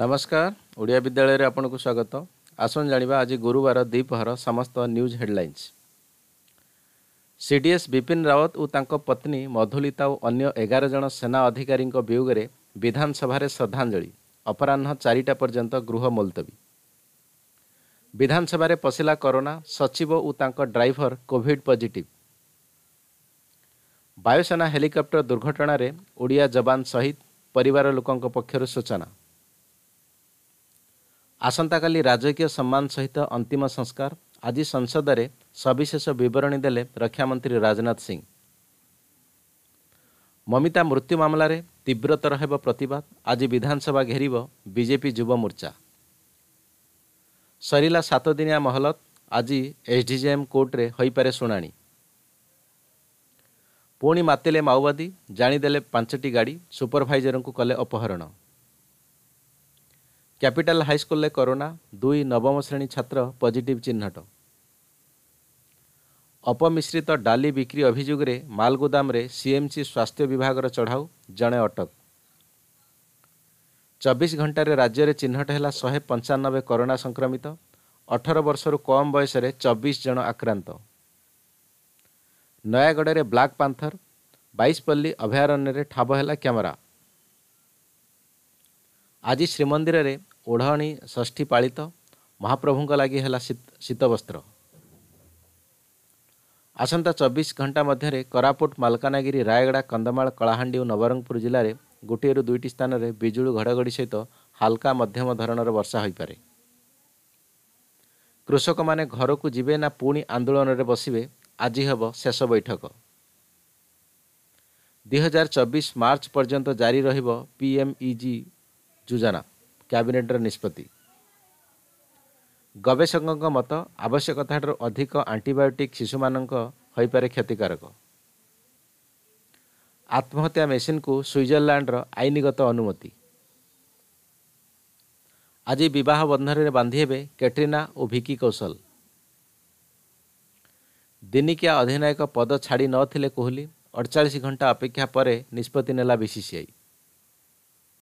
ନମସ୍କାର ଓଡ଼ିଆ ବିଦ୍ୟାଳୟରେ ଆପଣଙ୍କୁ ସ୍ୱାଗତ ଆସନ୍ତୁ ଜାଣିବା ଆଜି ଗୁରୁବାର ଦ୍ୱିପହର ସମସ୍ତ news headlines CDS Bipin Rawat ଓ ତାଙ୍କ ପତ୍ନୀ ମଧୁଲିତା ଓ ଅନ୍ୟ ଏଗାର ଜଣ ସେନା ଅଧିକାରୀଙ୍କ ବିୟୋଗରେ ବିଧାନସଭାରେ ଶ୍ରଦ୍ଧାଞ୍ଜଳି ଅପରାହ୍ନ ଚାରିଟା ପର୍ଯ୍ୟନ୍ତ ଗୃହ ମୁଲତବୀ ବିଧାନସଭାରେ ପଶିଲା କରୋନା ସଚିବ ଓ ତାଙ୍କ ଡ୍ରାଇଭର କୋଭିଡ୍ ପଜିଟିଭ ବାୟୁସେନା ହେଲିକପ୍ଟର ଦୁର୍ଘଟଣାରେ ଓଡ଼ିଆ ଯବାନ ସହିଦ ପରିବାର ଲୋକଙ୍କ ପକ୍ଷରୁ ସୂଚନା ଆସନ୍ତାକାଲି ରାଜକୀୟ ସମ୍ମାନ ସହିତ ଅନ୍ତିମ ସଂସ୍କାର ଆଜି ସଂସଦରେ ସବିଶେଷ ବିବରଣୀ ଦେଲେ ରକ୍ଷାମନ୍ତ୍ରୀ ରାଜନାଥ ସିଂ ମମିତା ମୃତ୍ୟୁ ମାମଲାରେ ତୀବ୍ରତର ହେବ ପ୍ରତିବାଦ ଆଜି ବିଧାନସଭା ଘେରିବ ବିଜେପି ଯୁବ ମୋର୍ଚ୍ଚା ସରିଲା ସାତଦିନିଆ ମହଲତ ଆଜି ଏସ୍ଡିଜେଏମ୍ କୋର୍ଟରେ ହୋଇପାରେ ଶୁଣାଣି ପୁଣି ମାତିଲେ ମାଓବାଦୀ ଜାଣିଦେଲେ ପାଞ୍ଚଟି ଗାଡ଼ି ସୁପରଭାଇଜରଙ୍କୁ କଲେ ଅପହରଣ କ୍ୟାପିଟାଲ ହାଇସ୍କୁଲରେ କରୋନା ଦୁଇ ନବମ ଶ୍ରେଣୀ ଛାତ୍ର ପଜିଟିଭ୍ ଚିହ୍ନଟ ଅପମିଶ୍ରିତ ଡାଲି ବିକ୍ରି ଅଭିଯୋଗରେ ମାଲଗୋଦାମରେ ସିଏମ୍ସି ସ୍ୱାସ୍ଥ୍ୟ ବିଭାଗର ଚଢ଼ାଉ ଜଣେ ଅଟକ ଚବିଶ ଘଣ୍ଟାରେ ରାଜ୍ୟରେ ଚିହ୍ନଟ ହେଲା ଶହେ ପଞ୍ଚାନବେ କରୋନା ସଂକ୍ରମିତ ଅଠର ବର୍ଷରୁ କମ୍ ବୟସରେ ଚବିଶ ଜଣ ଆକ୍ରାନ୍ତ ନୟାଗଡ଼ରେ ବ୍ଲାକ୍ ପାନ୍ଥର ବାଇଶପଲ୍ଲୀ ଅଭୟାରଣ୍ୟରେ ଠାବ ହେଲା କ୍ୟାମେରା ଆଜି ଶ୍ରୀମନ୍ଦିରରେ ଓଢ଼ଣୀ ଷଷ୍ଠୀ ପାଳିତ ମହାପ୍ରଭୁଙ୍କ ଲାଗି ହେଲା ଶୀତ ବସ୍ତ୍ର ଆସନ୍ତା ଚବିଶ ଘଣ୍ଟା ମଧ୍ୟରେ କୋରାପୁଟ ମାଲକାନଗିରି ରାୟଗଡ଼ା କନ୍ଧମାଳ କଳାହାଣ୍ଡି ଓ ନବରଙ୍ଗପୁର ଜିଲ୍ଲାରେ ଗୋଟିଏରୁ ଦୁଇଟି ସ୍ଥାନରେ ବିଜୁଳି ଘଡ଼ଘଡ଼ି ସହିତ ହାଲକା ମଧ୍ୟମ ଧରଣର ବର୍ଷା ହୋଇପାରେ କୃଷକମାନେ ଘରକୁ ଯିବେ ନା ପୁଣି ଆନ୍ଦୋଳନରେ ବସିବେ ଆଜି ହେବ ଶେଷ ବୈଠକ ଦୁଇହଜାର ଚବିଶ ମାର୍ଚ୍ଚ ପର୍ଯ୍ୟନ୍ତ ଜାରି ରହିବ ପିଏମ୍ଇଜି ଯୋଜନା କ୍ୟାବିନେଟ୍ର ନିଷ୍ପତ୍ତି ଗବେଷକଙ୍କ ମତ ଆବଶ୍ୟକତାଠାରୁ ଅଧିକ ଆଣ୍ଟିବାୟୋଟିକ୍ ଶିଶୁମାନଙ୍କ ହୋଇପାରେ କ୍ଷତିକାରକ ଆତ୍ମହତ୍ୟା ମେସିନ୍କୁ ସୁଇଜରଲ୍ୟାଣ୍ଡର ଆଇନଗତ ଅନୁମତି ଆଜି ବିବାହ ବନ୍ଧନରେ ବାନ୍ଧି ହେବେ କ୍ୟାଟ୍ରିନା ଓ ଭିକି କୌଶଲ ଦିନିକିଆ ଅଧିନାୟକ ପଦ ଛାଡ଼ି ନଥିଲେ କୋହଲି ଅଡ଼ଚାଳିଶ ଘଣ୍ଟା ଅପେକ୍ଷା ପରେ ନିଷ୍ପତ୍ତି ନେଲା ବିସିସିଆଇ